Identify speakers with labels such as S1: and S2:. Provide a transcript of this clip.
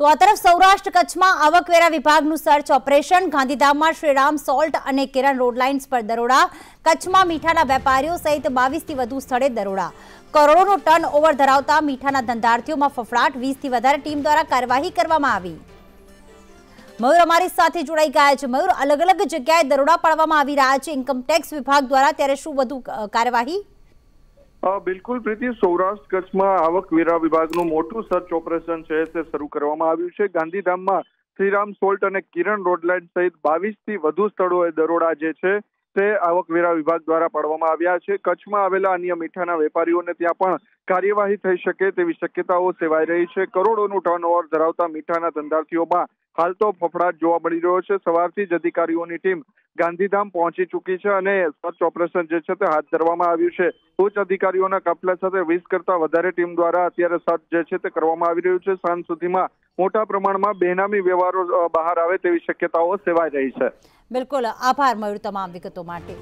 S1: તો આ તરફ સૌરાષ્ટ્ર કચ્છમાં આવકવેરા વિભાગનું સર્ચ ઓપરેશન ગાંધીધામમાં શ્રીરામ સોલ્ટ અને કિરણ રોડ લાઇન્સ પર દરોડા કચ્છમાં મીઠાના વેપારીઓ સહિત બાવીસથી વધુ સ્થળે દરોડા કરોડોનો ટર્ન ઓવર ધરાવતા મીઠાના ધંધાર્થીઓમાં ફફડાટ વીસથી વધારે ટીમ દ્વારા કાર્યવાહી કરવામાં આવી મયુર અમારી સાથે જોડાઈ ગયા છે મયુર અલગ અલગ જગ્યાએ દરોડા પાડવામાં આવી રહ્યા છે ઇન્કમટેક્સ વિભાગ દ્વારા ત્યારે શું વધુ કાર્યવાહી
S2: બિલકુલ પ્રીતિ સૌરાષ્ટ્ર કચ્છમાં આવકવેરા વિભાગનું મોટું સર્ચ ઓપરેશન છે તે શરૂ કરવામાં આવ્યું છે ગાંધીધામમાં શ્રીરામ સોલ્ટ અને કિરણ રોડલેન્ડ સહિત બાવીસ થી વધુ સ્થળોએ દરોડા જે છે તે આવકવેરા વિભાગ દ્વારા પાડવામાં આવ્યા છે કચ્છમાં આવેલા અન્ય મીઠાના વેપારીઓને ત્યાં પણ કાર્યવાહી થઈ શકે તેવી શક્યતાઓ સેવાઈ રહી છે કરોડોનું ટર્નઓવર ધરાવતા મીઠાના ધંધાર્થીઓમાં હાલ તો ફફડાટ જોવા મળી રહ્યો છે સવારથી જ અધિકારીઓની ટીમ ગાંધીધામ પહોંચી ચૂકી છે અને સર્ચ ઓપરેશન જે છે તે હાથ ધરવામાં આવ્યું છે ઉચ્ચ અધિકારીઓના કાફલા સાથે વીસ કરતા વધારે ટીમ દ્વારા અત્યારે સર્ચ જે છે તે કરવામાં આવી રહ્યું છે સાંજ સુધીમાં મોટા પ્રમાણમાં બેનામી વ્યવહારો બહાર આવે તેવી શક્યતાઓ સેવાઈ રહી છે
S1: બિલકુલ આભાર મયુર તમામ વિગતો માટે